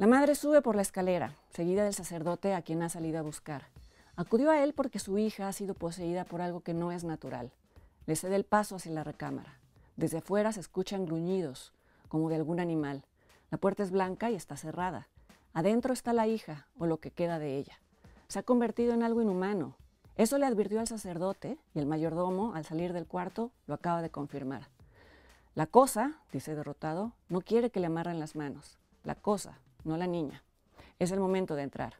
La madre sube por la escalera, seguida del sacerdote a quien ha salido a buscar. Acudió a él porque su hija ha sido poseída por algo que no es natural. Le cede el paso hacia la recámara. Desde afuera se escuchan gruñidos, como de algún animal. La puerta es blanca y está cerrada. Adentro está la hija, o lo que queda de ella. Se ha convertido en algo inhumano. Eso le advirtió al sacerdote, y el mayordomo, al salir del cuarto, lo acaba de confirmar. La cosa, dice derrotado, no quiere que le amarren las manos. La cosa, no la niña. Es el momento de entrar.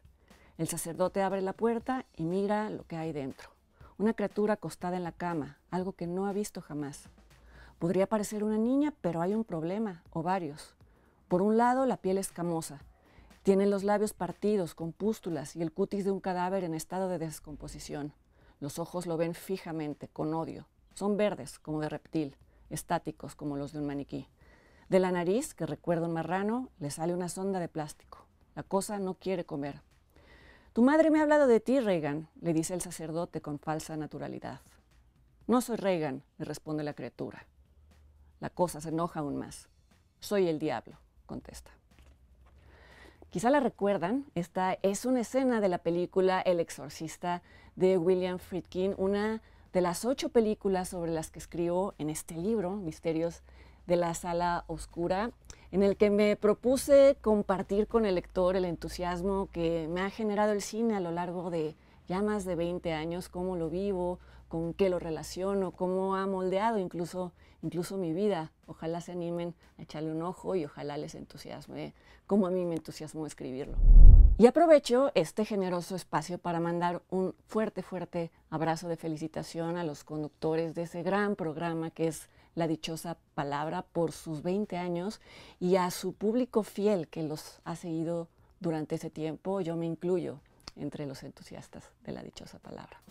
El sacerdote abre la puerta y mira lo que hay dentro. Una criatura acostada en la cama, algo que no ha visto jamás. Podría parecer una niña, pero hay un problema, o varios. Por un lado, la piel escamosa. Tiene los labios partidos, con pústulas y el cutis de un cadáver en estado de descomposición. Los ojos lo ven fijamente, con odio. Son verdes, como de reptil, estáticos, como los de un maniquí. De la nariz, que recuerda un marrano, le sale una sonda de plástico. La cosa no quiere comer. Tu madre me ha hablado de ti, Reagan, le dice el sacerdote con falsa naturalidad. No soy Reagan, le responde la criatura. La cosa se enoja aún más. Soy el diablo, contesta. Quizá la recuerdan, esta es una escena de la película El exorcista de William Friedkin, una de las ocho películas sobre las que escribo en este libro, Misterios de la sala oscura, en el que me propuse compartir con el lector el entusiasmo que me ha generado el cine a lo largo de ya más de 20 años, cómo lo vivo, con qué lo relaciono, cómo ha moldeado incluso, incluso mi vida. Ojalá se animen a echarle un ojo y ojalá les entusiasme, como a mí me entusiasmó escribirlo. Y aprovecho este generoso espacio para mandar un fuerte, fuerte abrazo de felicitación a los conductores de ese gran programa que es La Dichosa Palabra por sus 20 años y a su público fiel que los ha seguido durante ese tiempo, yo me incluyo entre los entusiastas de la dichosa palabra.